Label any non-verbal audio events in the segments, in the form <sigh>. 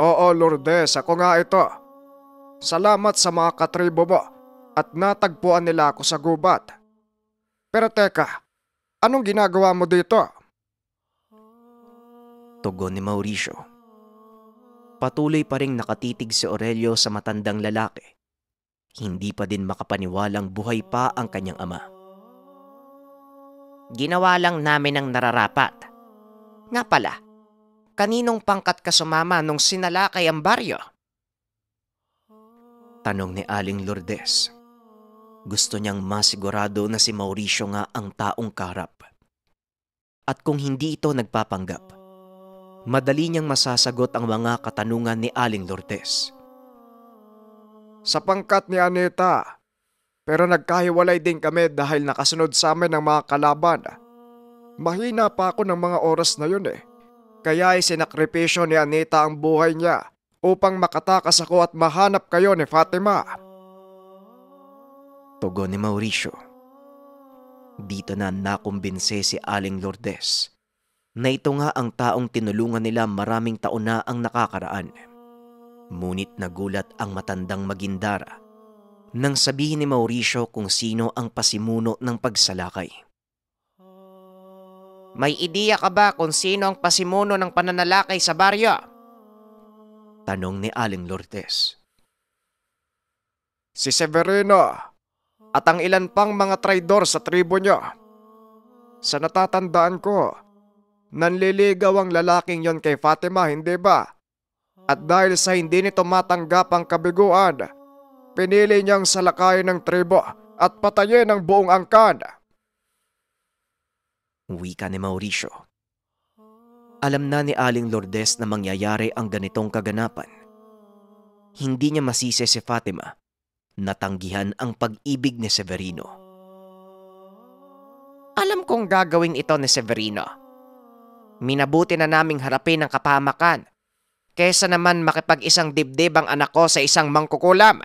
Oo Lourdes, ako nga ito. Salamat sa mga katribo mo at natagpuan nila ako sa gubat. Pero teka, anong ginagawa mo dito? Tugon ni Mauricio. Patuloy pa rin nakatitig si Aurelio sa matandang lalaki. Hindi pa din makapaniwalang buhay pa ang kanyang ama. Ginawa lang namin ang nararapat. Nga pala, kaninong pangkat ka sumama nung sinalakay ang baryo? Tanong ni Aling Lourdes. Gusto niyang masigurado na si Mauricio nga ang taong karap. At kung hindi ito nagpapanggap, madali niyang masasagot ang mga katanungan ni Aling Lourdes. Sa pangkat ni Aneta, pero nagkahiwalay din kami dahil nakasunod sa amin ang mga kalaban. Mahina pa ako ng mga oras na yun eh. Kaya ay sinakripisyo ni Anita ang buhay niya upang makatakas ako at mahanap kayo ni Fatima. Tugon ni Mauricio. Dito na nakumbinse si Aling Lourdes na ito nga ang taong tinulungan nila maraming taon na ang nakakaraan. Munit nagulat ang matandang magindara nang sabihin ni Mauricio kung sino ang pasimuno ng pagsalakay. May ideya ka ba kung sino ang pasimuno ng pananalakay sa baryo? Tanong ni Aling Lourdes. Si Severino at ang ilan pang mga traidor sa tribo niya. Sa natatandaan ko, nanliligaw ang lalaking yon kay Fatima, hindi ba? At dahil sa hindi nito matanggap ang kabiguan, pinili niyang salakayin ng tribo at patayin ang buong angkan wika ni Mauricio. Alam na ni Aling Lourdes na mangyayari ang ganitong kaganapan. Hindi niya masise si Fatima natanggihan ang pag-ibig ni Severino. Alam kong gagawin ito ni Severino. Minabuti na naming harapin ang kapamakan kesa naman makipag-isang dibdib ang anak ko sa isang mangkukulam.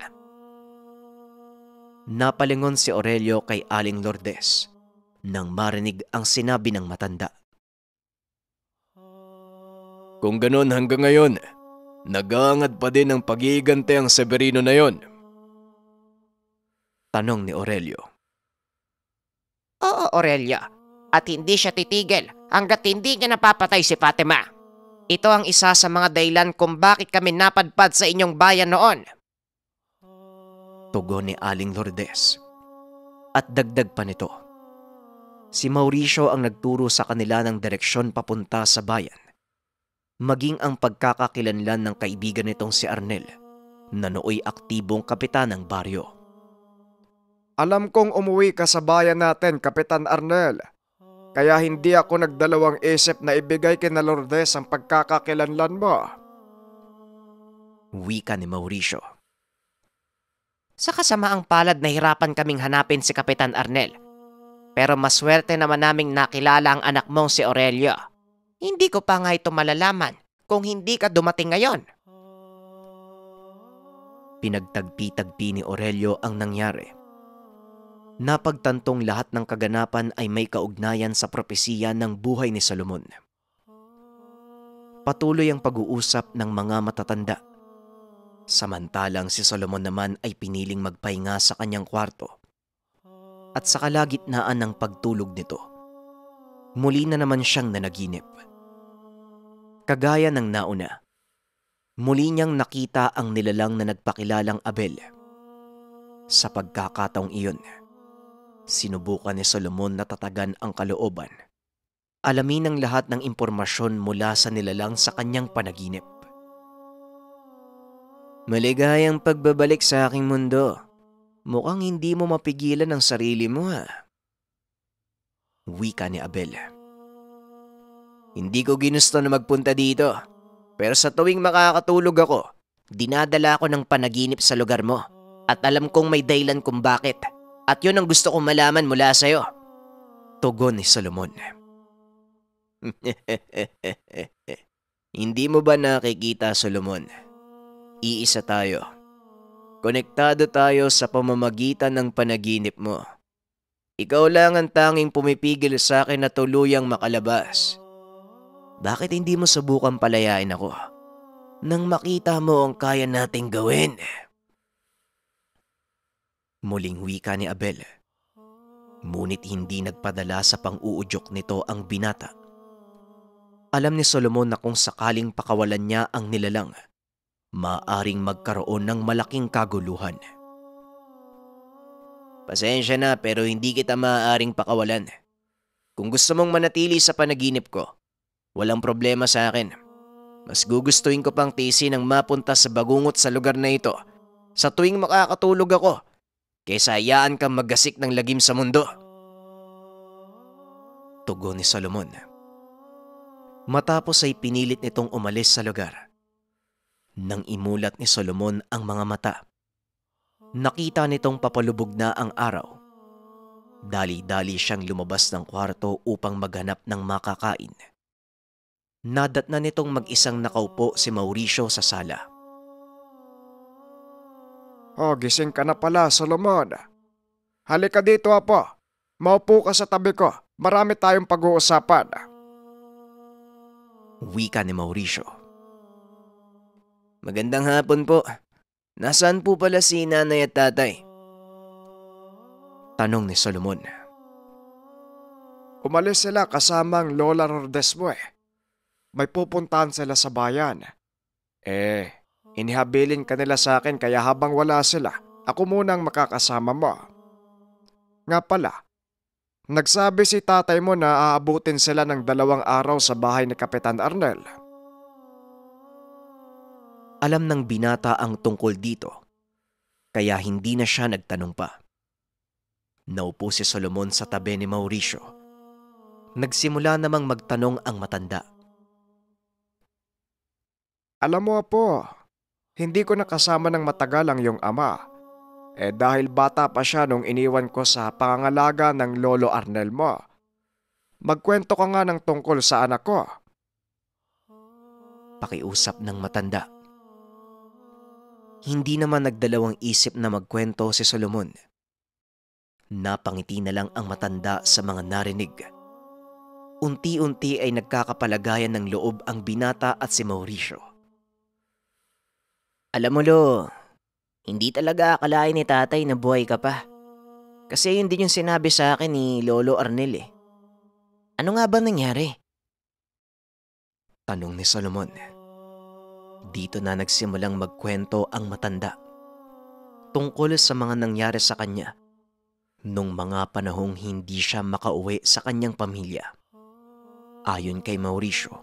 Napalingon si Aurelio kay Aling Lourdes nang marinig ang sinabi ng matanda. Kung ganon hanggang ngayon, nagaangad pa din ang pag ang Severino na yon. Tanong ni Aurelio. Oo, Aurelia. At hindi siya titigil hanggat hindi niya napapatay si Fatima. Ito ang isa sa mga dahilan kung bakit kami napadpad sa inyong bayan noon. Tugon ni Aling Lourdes. At dagdag pa nito. Si Mauricio ang nagturo sa kanila ng direksyon papunta sa bayan. Maging ang pagkakakilanlan ng kaibigan nitong si Arnel, na aktibong kapitan ng baryo. Alam kong umuwi ka sa bayan natin, Kapitan Arnel. Kaya hindi ako nagdalawang isip na ibigay kina Lourdes ang pagkakakilanlan mo. Wika ni Mauricio. Sa kasamaang palad nahirapan kaming hanapin si Kapitan Arnel pero maswerte naman naming nakilala ang anak mong si Aurelio. Hindi ko pa nga ito malalaman kung hindi ka dumating ngayon. Pinagtagpi-tagpi ni Aurelio ang nangyari. Napagtantong lahat ng kaganapan ay may kaugnayan sa propesiya ng buhay ni Solomon. Patuloy ang pag-uusap ng mga matatanda Samantalang si Solomon naman ay piniling magpahinga sa kanyang kwarto at sa kalagitnaan ng pagtulog nito. Muli na naman siyang nanaginip. Kagaya ng nauna, muli niyang nakita ang nilalang na nagpakilalang Abel. Sa pagkakataong iyon, sinubukan ni Solomon na tatagan ang kalooban. Alamin ang lahat ng impormasyon mula sa nilalang sa kanyang panaginip. Maligayang pagbabalik sa aking mundo, Mukhang hindi mo mapigilan ang sarili mo ha. Wika ni Abel. Hindi ko ginusto na magpunta dito. Pero sa tuwing makakatulog ako, dinadala ako ng panaginip sa lugar mo. At alam kong may dahilan kung bakit. At yun ang gusto kong malaman mula sa'yo. Tugon ni Solomon. <laughs> Hindi mo ba nakikita, Solomon? Iisa tayo Konektado tayo sa pamamagitan ng panaginip mo. Ikaw lang ang tanging pumipigil sa akin na tuluyang makalabas. Bakit hindi mo subukan palayain ako? Nang makita mo ang kaya nating gawin. Muling wika ni Abel. Ngunit hindi nagpadala sa pang-uudyok nito ang binata. Alam ni Solomon na kung sakaling pakawalan niya ang nilalang, maaring magkaroon ng malaking kaguluhan. Pasensya na pero hindi kita maaaring pakawalan. Kung gusto mong manatili sa panaginip ko, walang problema sa akin. Mas gugustuhin ko pang tisi ng mapunta sa bagungot sa lugar na ito sa tuwing makakatulog ako kaysa hayaan kang magasik ng lagim sa mundo. Tugon ni Solomon. Matapos ay pinilit nitong umalis sa lugar nang imulat ni Solomon ang mga mata. Nakita nitong papalubog na ang araw. Dali-dali siyang lumabas ng kwarto upang maghanap ng makakain. Nadat na nitong mag-isang nakaupo si Mauricio sa sala. Oh, gising ka na pala, Solomon. Halika dito, apo. Maupo ka sa tabi ko. Marami tayong pag-uusapan. Wika ni Mauricio. Magandang hapon po. Nasaan po pala si nanay at tatay? Tanong ni Solomon. Umalis sila kasama ang Lola Rodes mo eh. May pupuntahan sila sa bayan. Eh, inihabilin ka nila sa akin kaya habang wala sila, ako muna ang makakasama mo. Nga pala, nagsabi si tatay mo na aabutin sila ng dalawang araw sa bahay ni Kapitan Arnel. Alam ng binata ang tungkol dito, kaya hindi na siya nagtanong pa. Naupo si Solomon sa tabi ni Mauricio. Nagsimula namang magtanong ang matanda. Alam mo po, hindi ko nakasama ng matagal ang iyong ama. Eh dahil bata pa siya nung iniwan ko sa pangangalaga ng lolo Arnel mo. Magkwento ka nga ng tungkol sa anak ko. Pakiusap ng matanda. Hindi naman nagdalawang isip na magkwento si Solomon. Napangiti na lang ang matanda sa mga narinig. Unti-unti ay nagkakapalagayan ng loob ang binata at si Mauricio. Alam mo lo, hindi talaga akalain ni tatay na buhay ka pa. Kasi yun din yung sinabi sa akin ni Lolo Arnel eh. Ano nga ba nangyari? Tanong ni Solomon. Solomon. Dito na nagsimulang magkwento ang matanda tungkol sa mga nangyari sa kanya nung mga panahong hindi siya makauwi sa kanyang pamilya. Ayon kay Mauricio,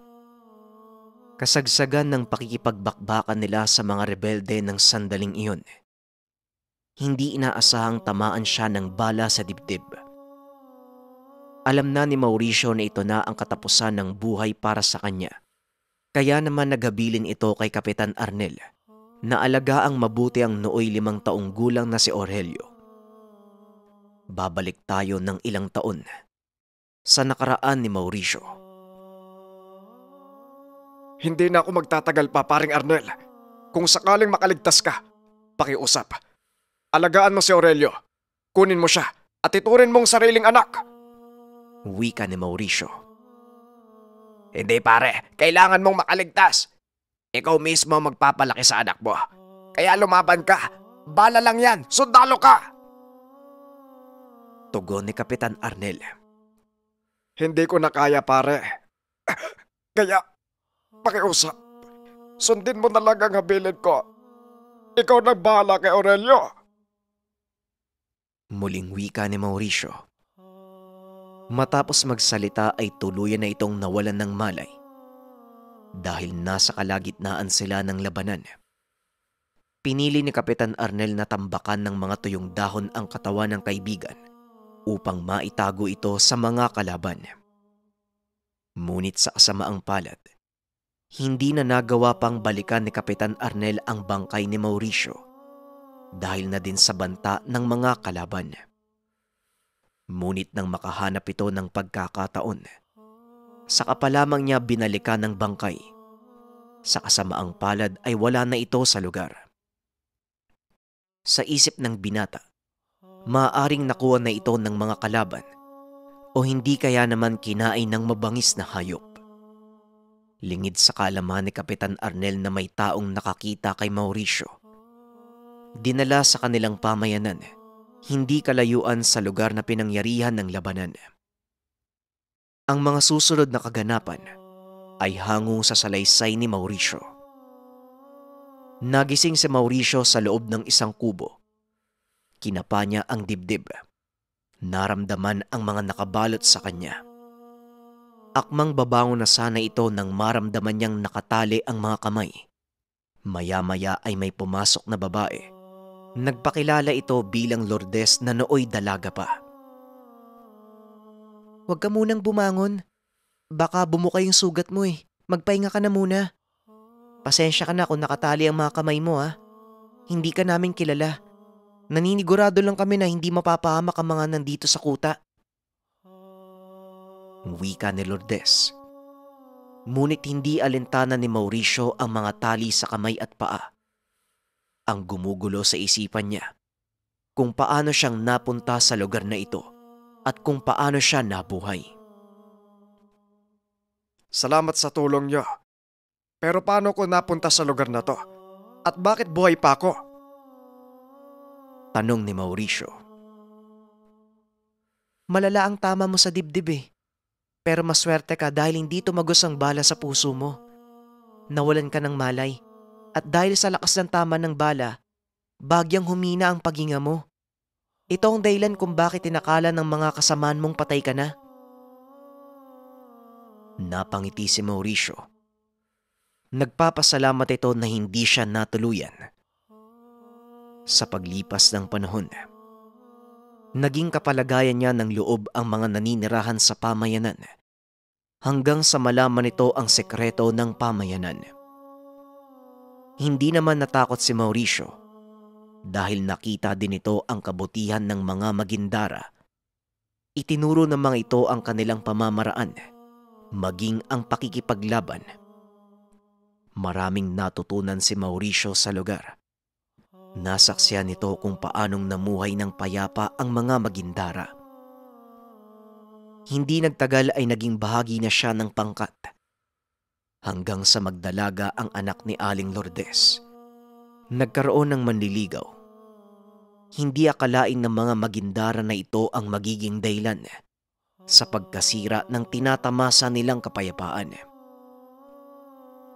kasagsagan ng pakikipagbakbakan nila sa mga rebelde ng sandaling iyon. Hindi inaasahang tamaan siya ng bala sa dibdib. Alam na ni Mauricio na ito na ang katapusan ng buhay para sa kanya kaya naman nagabilin ito kay Kapitan Arnel na ang mabuti ang nooy limang taong gulang na si Aurelio. Babalik tayo ng ilang taon sa nakaraan ni Mauricio. Hindi na ako magtatagal pa, paring Arnel. Kung sakaling makaligtas ka, pakiusap. Alagaan mo si Aurelio. Kunin mo siya at ituring mong sariling anak. Wika ni Mauricio. Hindi pare, kailangan mong makaligtas. Ikaw mismo magpapalaki sa anak mo. Kaya lumaban ka. Bala lang yan, sundalo ka! Tugon ni Kapitan Arnel. Hindi ko na kaya pare. Kaya, pakiusap. Sundin mo na lang ang habilin ko. Ikaw na bahala kay Aurelio. Muling wika ni Mauricio. Matapos magsalita ay tuluyan na itong nawalan ng malay dahil nasa kalagitnaan sila ng labanan. Pinili ni Kapitan Arnel na tambakan ng mga tuyong dahon ang katawan ng kaibigan upang maitago ito sa mga kalaban. Munit sa kasamaang palad, hindi na nagawa pang balikan ni Kapitan Arnel ang bangkay ni Mauricio dahil na din sa banta ng mga kalaban. Ngunit nang makahanap ito ng pagkakataon, saka pa lamang niya binalikan ng bangkay. Sa kasamaang palad ay wala na ito sa lugar. Sa isip ng binata, maaaring nakuha na ito ng mga kalaban o hindi kaya naman kinain ng mabangis na hayop. Lingid sa kalaman ni Kapitan Arnel na may taong nakakita kay Mauricio. Dinala sa kanilang pamayanan hindi kalayuan sa lugar na pinangyarihan ng labanan. Ang mga susunod na kaganapan ay hango sa salaysay ni Mauricio. Nagising si Mauricio sa loob ng isang kubo. Kinapa niya ang dibdib. Naramdaman ang mga nakabalot sa kanya. Akmang babangon na sana ito nang maramdaman niyang nakatali ang mga kamay. Maya-maya ay may pumasok na babae Nagpakilala ito bilang Lourdes na nooy dalaga pa. Huwag ka munang bumangon. Baka bumuka yung sugat mo eh. Magpahinga ka na muna. Pasensya ka na kung nakatali ang mga kamay mo ah. Hindi ka namin kilala. Naninigurado lang kami na hindi mapapahamak ang mga nandito sa kuta. Uwi ka ni Lourdes. Ngunit hindi alintana ni Mauricio ang mga tali sa kamay at paa ang gumugulo sa isipan niya. Kung paano siyang napunta sa lugar na ito at kung paano siya nabuhay. Salamat sa tulong niyo. Pero paano ko napunta sa lugar na to? At bakit buhay pa ako? Tanong ni Mauricio. Malala ang tama mo sa dibdib eh. Pero maswerte ka dahil hindi tumagos ang bala sa puso mo. Nawalan ka ng malay at dahil sa lakas ng tama ng bala, bagyang humina ang paghinga mo. Ito ang dahilan kung bakit tinakala ng mga kasamaan mong patay ka na. Napangiti si Mauricio. Nagpapasalamat ito na hindi siya natuluyan. Sa paglipas ng panahon, naging kapalagayan niya ng loob ang mga naninirahan sa pamayanan hanggang sa malaman ito ang sekreto ng pamayanan hindi naman natakot si Mauricio dahil nakita din ito ang kabutihan ng mga magindara. Itinuro ng mga ito ang kanilang pamamaraan, maging ang pakikipaglaban. Maraming natutunan si Mauricio sa lugar. Nasaksiyan nito kung paanong namuhay ng payapa ang mga magindara. Hindi nagtagal ay naging bahagi na siya ng pangkat hanggang sa magdalaga ang anak ni Aling Lourdes. Nagkaroon ng manliligaw. Hindi akalain ng mga magindara na ito ang magiging daylan sa pagkasira ng tinatamasa nilang kapayapaan.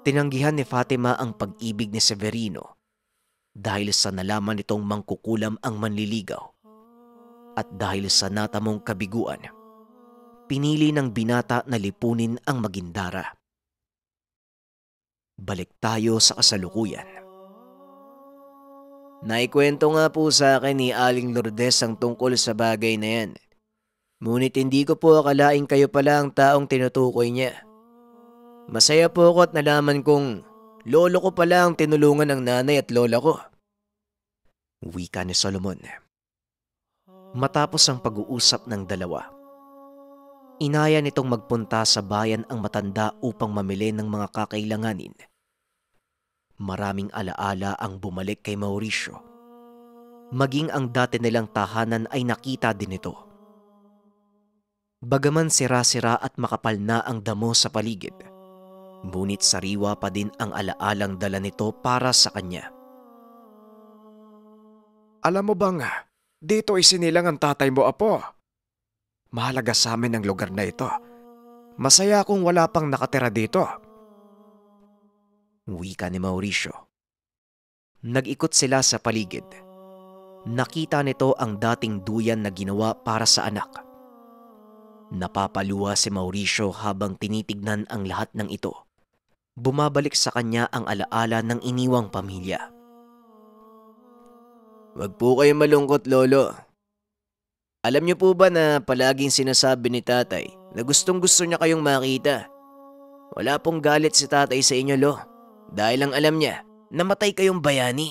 Tinanggihan ni Fatima ang pag-ibig ni Severino dahil sa nalaman nitong mangkukulam ang manliligaw at dahil sa natamong kabiguan, pinili ng binata na lipunin ang magindara balik tayo sa kasalukuyan. Naikwento nga po sa akin ni Aling Lourdes ang tungkol sa bagay na yan. Ngunit hindi ko po akalain kayo pala ang taong tinutukoy niya. Masaya po ako at nalaman kong lolo ko pala ang tinulungan ng nanay at lola ko. Wika ni Solomon. Matapos ang pag-uusap ng dalawa, Inaya nitong magpunta sa bayan ang matanda upang mamili ng mga kakailanganin. Maraming alaala ang bumalik kay Mauricio. Maging ang dati nilang tahanan ay nakita din ito. Bagaman sira-sira at makapal na ang damo sa paligid, ngunit sariwa pa din ang alaalang dala nito para sa kanya. Alam mo bang, dito ay sinilang ang tatay mo, Apo. Mahalaga sa amin ang lugar na ito. Masaya akong wala pang nakatira dito. Uwi ka ni Mauricio. Nag-ikot sila sa paligid. Nakita nito ang dating duyan na ginawa para sa anak. Napapaluwa si Mauricio habang tinitignan ang lahat ng ito. Bumabalik sa kanya ang alaala ng iniwang pamilya. Huwag po kayo malungkot, Lolo. Alam niyo po ba na palaging sinasabi ni tatay na gustong gusto niya kayong makita? Wala pong galit si tatay sa inyo lo dahil ang alam niya namatay kayong bayani.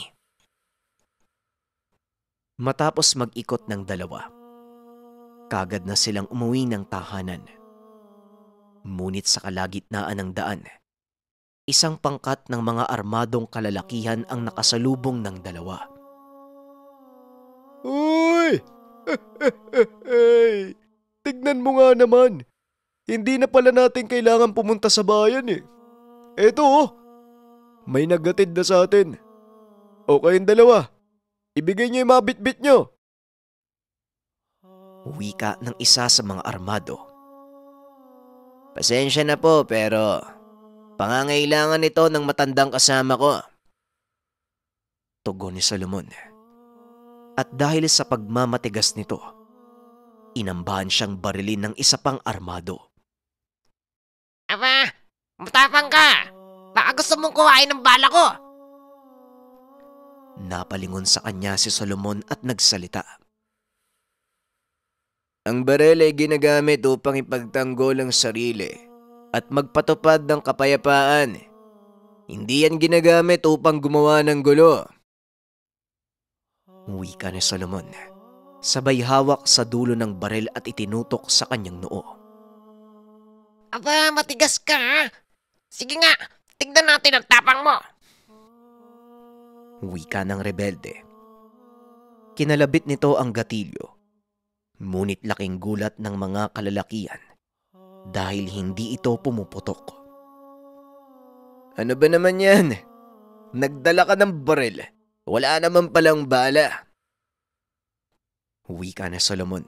Matapos mag-ikot ng dalawa, kagad na silang umuwi ng tahanan. Munit sa kalagitnaan ng daan, isang pangkat ng mga armadong kalalakihan ang nakasalubong ng dalawa. Uy! hey, tignan mo nga naman. Hindi na pala natin kailangan pumunta sa bayan eh. Eto oh, may nagatid na sa atin. O kayong dalawa, ibigay niyo yung mga bitbit niyo. Wika ng isa sa mga armado. Pasensya na po pero pangangailangan ito ng matandang kasama ko. Tugon ni Solomon. Solomon at dahil sa pagmamatigas nito, inambahan siyang barilin ng isa pang armado. Aba, matapang ka! Baka gusto mong kuhain ng bala ko! Napalingon sa kanya si Solomon at nagsalita. Ang barel ay ginagamit upang ipagtanggol ang sarili at magpatupad ng kapayapaan. Hindi yan ginagamit upang gumawa ng gulo. Wika ni Solomon. Sabay hawak sa dulo ng baril at itinutok sa kanyang noo. Aba, matigas ka ha? Sige nga, tignan natin ang tapang mo. Wika ng rebelde. Kinalabit nito ang gatilyo. Ngunit laking gulat ng mga kalalakian dahil hindi ito pumuputok. Ano ba naman yan? Nagdala ka ng baril wala naman palang bala. Wika na Solomon.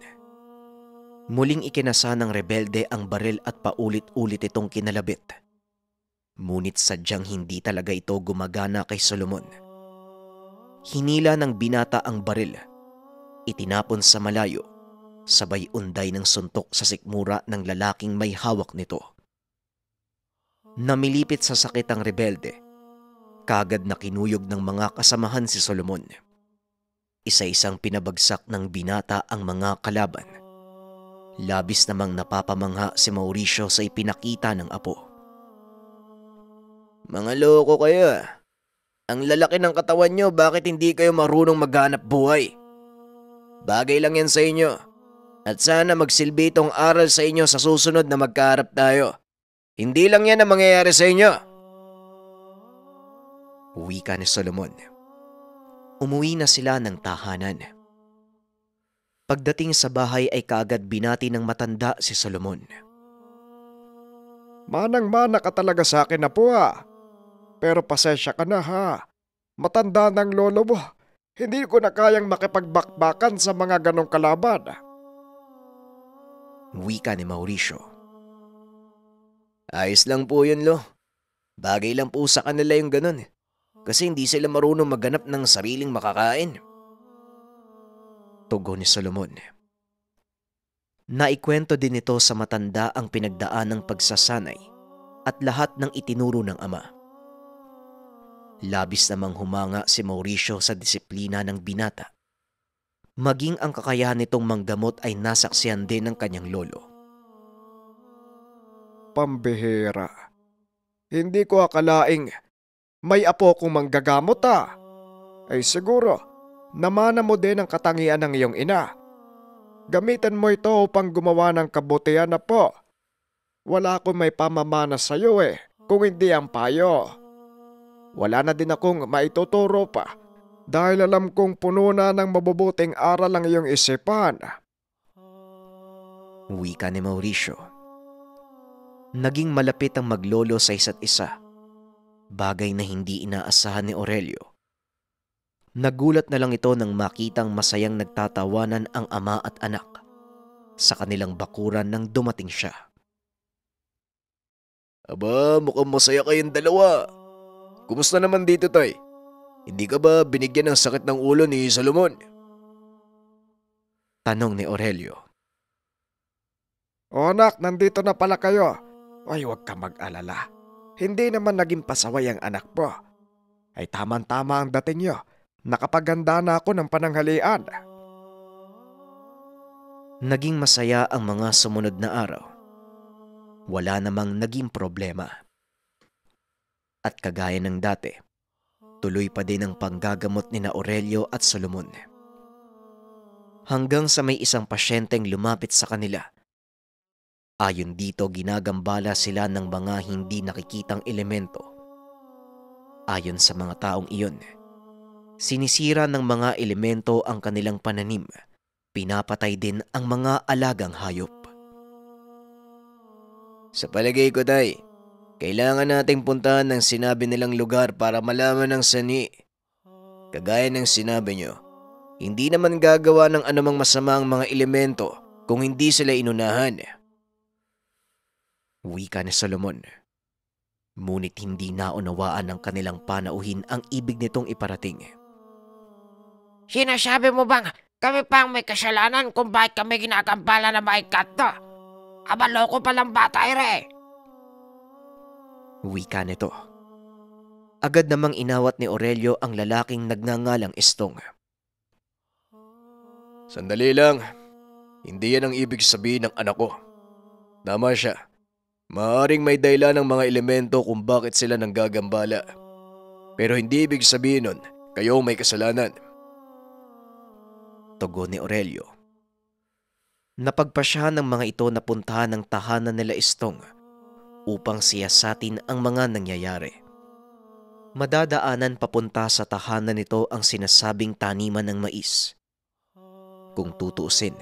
Muling ikinasa ng rebelde ang baril at paulit-ulit itong kinalabit. Ngunit sadyang hindi talaga ito gumagana kay Solomon. Hinila ng binata ang baril. Itinapon sa malayo, sabay unday ng suntok sa sikmura ng lalaking may hawak nito. Namilipit sa sakit ang rebelde kagad na kinuyog ng mga kasamahan si Solomon. Isa-isang pinabagsak ng binata ang mga kalaban. Labis namang napapamangha si Mauricio sa ipinakita ng apo. Mga loko kayo ah. Ang lalaki ng katawan nyo bakit hindi kayo marunong maghanap buhay? Bagay lang yan sa inyo. At sana magsilbi itong aral sa inyo sa susunod na magkaharap tayo. Hindi lang yan ang mangyayari sa inyo wika ni Solomon. Umuwi na sila ng tahanan. Pagdating sa bahay ay kaagad binati ng matanda si Solomon. Manang-mana ka talaga sa akin na po ha. Pero pasensya ka na ha. Matanda ng lolo mo. Hindi ko na kayang makipagbakbakan sa mga ganong kalaban. Wika ni Mauricio. Ayos lang po yun, lo. Bagay lang po sa kanila yung ganun. Eh kasi hindi sila marunong maganap ng sariling makakain. Tugo ni Solomon. Naikwento din ito sa matanda ang pinagdaan ng pagsasanay at lahat ng itinuro ng ama. Labis namang humanga si Mauricio sa disiplina ng binata. Maging ang kakayahan nitong manggamot ay nasaksihan din ng kanyang lolo. Pambehera, Hindi ko akalaing may apo kong manggagamot ah. Ay siguro, namana mo din ang katangian ng iyong ina. Gamitan mo ito upang gumawa ng kabutihan na po. Wala akong may pamamana sa iyo eh, kung hindi ang payo. Wala na din akong maituturo pa dahil alam kong puno na ng mabubuting aral ang iyong isipan. Wika ni Mauricio. Naging malapit ang maglolo sa isa't isa bagay na hindi inaasahan ni Aurelio. Nagulat na lang ito nang makitang masayang nagtatawanan ang ama at anak sa kanilang bakuran nang dumating siya. Aba, mukhang masaya kayong dalawa. Kumusta naman dito, Toy? Hindi ka ba binigyan ng sakit ng ulo ni Salomon? Tanong ni Aurelio. O anak, nandito na pala kayo. Ay, huwag ka mag-alala. Hindi naman naging pasaway ang anak po. Ay tamang-tama ang dating niyo. Nakapaganda na ako ng pananghalian. Naging masaya ang mga sumunod na araw. Wala namang naging problema. At kagaya ng dati, tuloy pa din ang panggagamot ni Aurelio at Solomon. Hanggang sa may isang pasyenteng lumapit sa kanila Ayon dito, ginagambala sila ng mga hindi nakikitang elemento. Ayon sa mga taong iyon, sinisira ng mga elemento ang kanilang pananim. Pinapatay din ang mga alagang hayop. Sa palagay ko, Tay, kailangan nating puntahan ng sinabi nilang lugar para malaman ang sani. Kagaya ng sinabi nyo, hindi naman gagawa ng anumang masama ang mga elemento kung hindi sila inunahan wika ni Solomon. Ngunit hindi naunawaan ng kanilang panauhin ang ibig nitong iparating. Sinasabi mo bang kami pa ang may kasalanan kung bakit kami ginagampala na maikat to? Aba loko palang bata ere! Wika nito. Agad namang inawat ni Aurelio ang lalaking nagnangalang Estong. Sandali lang, hindi yan ang ibig sabihin ng anak ko. Tama siya. Maaring may dahilan ng mga elemento kung bakit sila nanggagambala. Pero hindi ibig sabihin nun, kayo may kasalanan. Tugo ni Aurelio. Napagpasya ng mga ito na puntahan ng tahanan nila Istong upang siyasatin ang mga nangyayari. Madadaanan papunta sa tahanan nito ang sinasabing taniman ng mais. Kung tutuusin,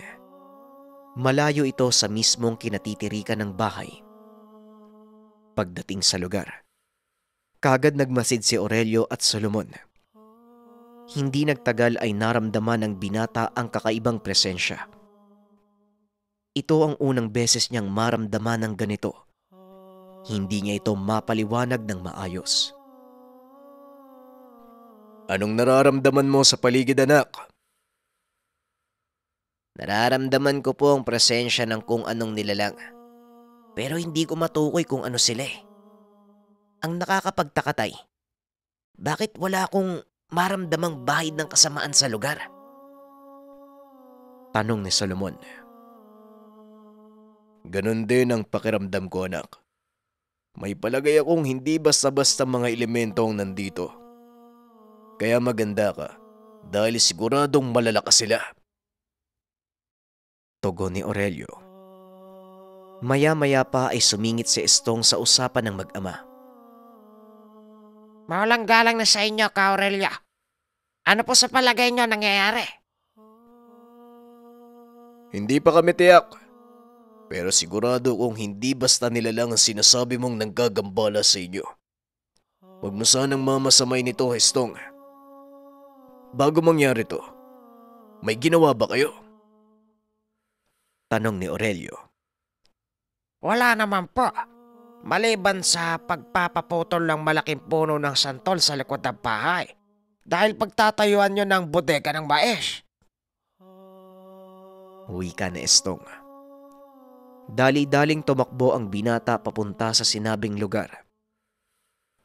malayo ito sa mismong kinatitirikan ng bahay pagdating sa lugar. Kagad nagmasid si Aurelio at Solomon. Hindi nagtagal ay naramdaman ng binata ang kakaibang presensya. Ito ang unang beses niyang maramdaman ng ganito. Hindi niya ito mapaliwanag ng maayos. Anong nararamdaman mo sa paligid anak? Nararamdaman ko po ang presensya ng kung anong nilalang. Pero hindi ko matukoy kung ano sila eh. Ang nakakapagtakatay, bakit wala akong maramdamang bahid ng kasamaan sa lugar? Tanong ni Solomon. Ganon din ang pakiramdam ko anak. May palagay akong hindi basta-basta mga elemento ang nandito. Kaya maganda ka dahil siguradong malalakas sila. Togo ni Aurelio. Maya-maya pa ay sumingit si Estong sa usapan ng mag-ama. Maulang galang na sa inyo, Ka Aurelia. Ano po sa palagay nyo nangyayari? Hindi pa kami tiyak. Pero sigurado kong hindi basta nila lang ang sinasabi mong nanggagambala sa inyo. Huwag mo sanang mamasamay nito, Estong. Bago mangyari to, may ginawa ba kayo? Tanong ni Aurelio. Wala naman po. Maliban sa pagpapaputol ng malaking puno ng santol sa likod ng bahay. Dahil pagtatayuan nyo ng bodega ng maes. Wika ni Estong. Dali-daling tumakbo ang binata papunta sa sinabing lugar.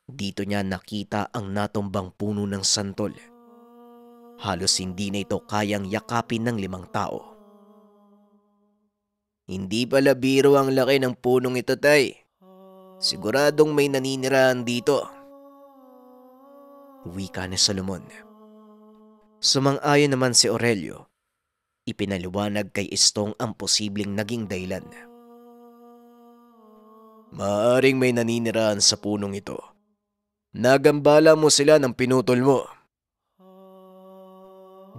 Dito niya nakita ang natumbang puno ng santol. Halos hindi na ito kayang yakapin ng limang tao. Hindi pala biro ang laki ng punong ito tay. Siguradong may naninirahan dito. Wika ni Solomon. Sumang-ayon naman si Aurelio. Ipinaliwanag kay Istong ang posibleng naging daylan. Maaring may naninirahan sa punong ito. Nagambala mo sila ng pinutol mo.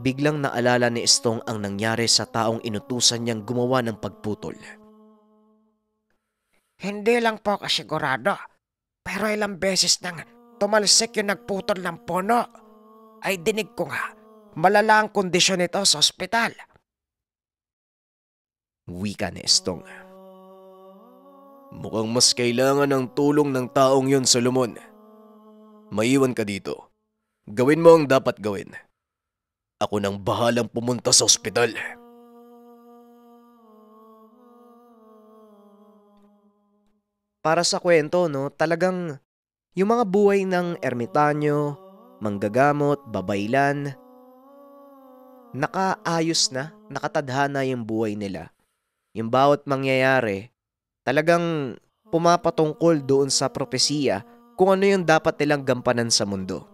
Biglang naalala ni Estong ang nangyari sa taong inutusan niyang gumawa ng pagputol. Hindi lang po kasigurado, pero ilang beses nang tumalsik yung nagputol ng puno. Ay dinig ko nga, malala ang kondisyon nito sa ospital. Wika ni Estong. Mukhang mas kailangan ng tulong ng taong yon, Solomon. Maiwan ka dito. Gawin mo ang dapat gawin. Ako nang bahalang pumunta sa ospital. Para sa kwento, no, talagang yung mga buhay ng ermitanyo, manggagamot, babaylan, nakaayos na, nakatadhana yung buhay nila. Yung bawat mangyayari, talagang pumapatungkol doon sa propesiya kung ano yung dapat nilang gampanan sa mundo.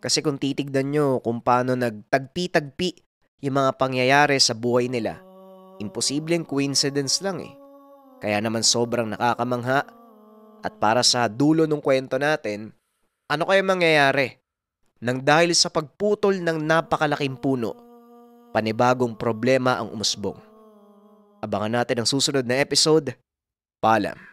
Kasi kung titignan nyo kung paano nagtagpi-tagpi yung mga pangyayari sa buhay nila, imposibleng coincidence lang eh. Kaya naman sobrang nakakamangha. At para sa dulo ng kwento natin, ano kaya mangyayari? Nang dahil sa pagputol ng napakalaking puno, panibagong problema ang umusbong. Abangan natin ang susunod na episode. Paalam.